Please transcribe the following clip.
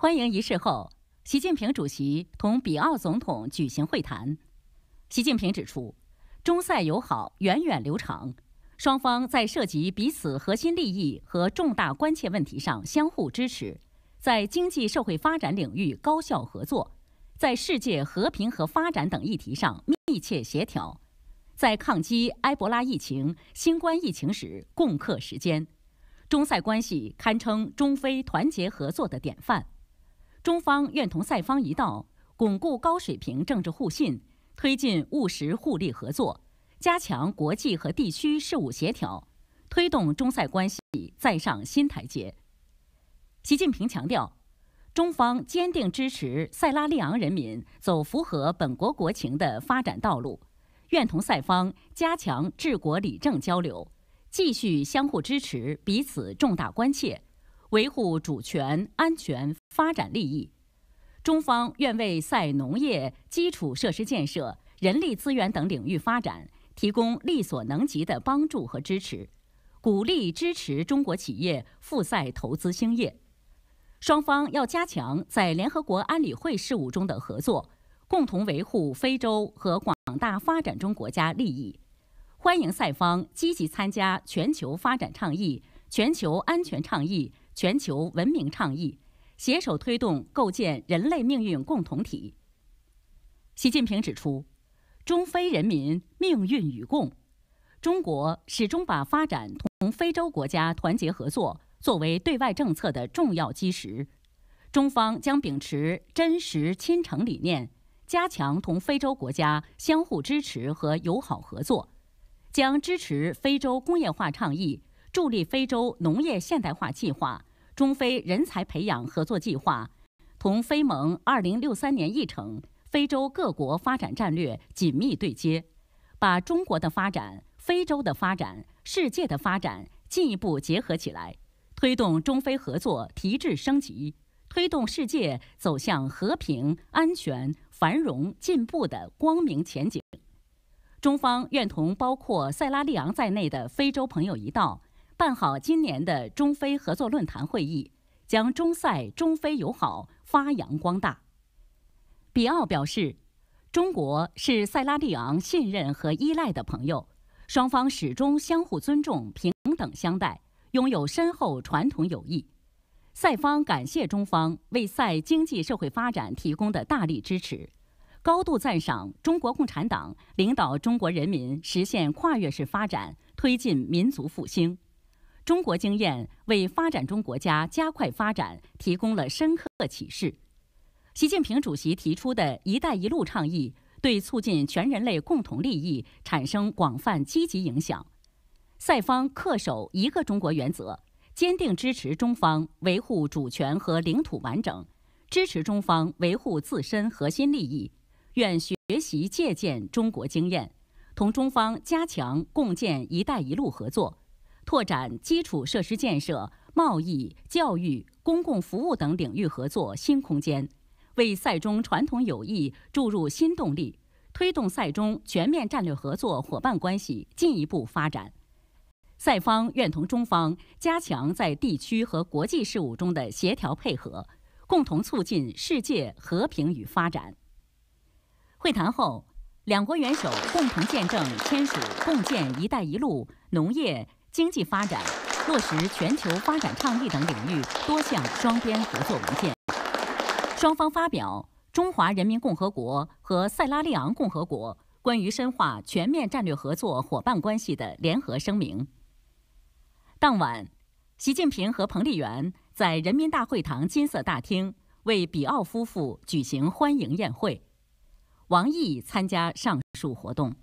欢迎仪式后，习近平主席同比奥总统举行会谈。习近平指出，中塞友好源远流长，双方在涉及彼此核心利益和重大关切问题上相互支持，在经济社会发展领域高效合作，在世界和平和发展等议题上密切协调，在抗击埃博拉疫情、新冠疫情时共克时艰，中塞关系堪称中非团结合作的典范。中方愿同塞方一道，巩固高水平政治互信，推进务实互利合作，加强国际和地区事务协调，推动中塞关系再上新台阶。习近平强调，中方坚定支持塞拉利昂人民走符合本国国情的发展道路，愿同塞方加强治国理政交流，继续相互支持彼此重大关切。维护主权、安全、发展利益，中方愿为赛农业、基础设施建设、人力资源等领域发展提供力所能及的帮助和支持，鼓励支持中国企业赴塞投资兴业。双方要加强在联合国安理会事务中的合作，共同维护非洲和广大发展中国家利益。欢迎塞方积极参加全球发展倡议、全球安全倡议。全球文明倡议，携手推动构建人类命运共同体。习近平指出，中非人民命运与共，中国始终把发展同非洲国家团结合作作为对外政策的重要基石。中方将秉持真实亲诚理念，加强同非洲国家相互支持和友好合作，将支持非洲工业化倡议，助力非洲农业现代化计划。中非人才培养合作计划同非盟二零六三年议程、非洲各国发展战略紧密对接，把中国的发展、非洲的发展、世界的发展进一步结合起来，推动中非合作提质升级，推动世界走向和平、安全、繁荣、进步的光明前景。中方愿同包括塞拉利昂在内的非洲朋友一道。办好今年的中非合作论坛会议，将中塞中非友好发扬光大。比奥表示，中国是塞拉利昂信任和依赖的朋友，双方始终相互尊重、平等相待，拥有深厚传统友谊。塞方感谢中方为塞经济社会发展提供的大力支持，高度赞赏中国共产党领导中国人民实现跨越式发展，推进民族复兴。中国经验为发展中国家加快发展提供了深刻启示。习近平主席提出的一带一路倡议，对促进全人类共同利益产生广泛积极影响。塞方恪守一个中国原则，坚定支持中方维护主权和领土完整，支持中方维护自身核心利益，愿学习借鉴中国经验，同中方加强共建一带一路合作。拓展基础设施建设、贸易、教育、公共服务等领域合作新空间，为塞中传统友谊注入新动力，推动塞中全面战略合作伙伴关系进一步发展。塞方愿同中方加强在地区和国际事务中的协调配合，共同促进世界和平与发展。会谈后，两国元首共同见证签署共建“一带一路”农业。经济发展、落实全球发展倡议等领域多项双边合作文件，双方发表《中华人民共和国和塞拉利昂共和国关于深化全面战略合作伙伴关系的联合声明》。当晚，习近平和彭丽媛在人民大会堂金色大厅为比奥夫妇举行欢迎宴会，王毅参加上述活动。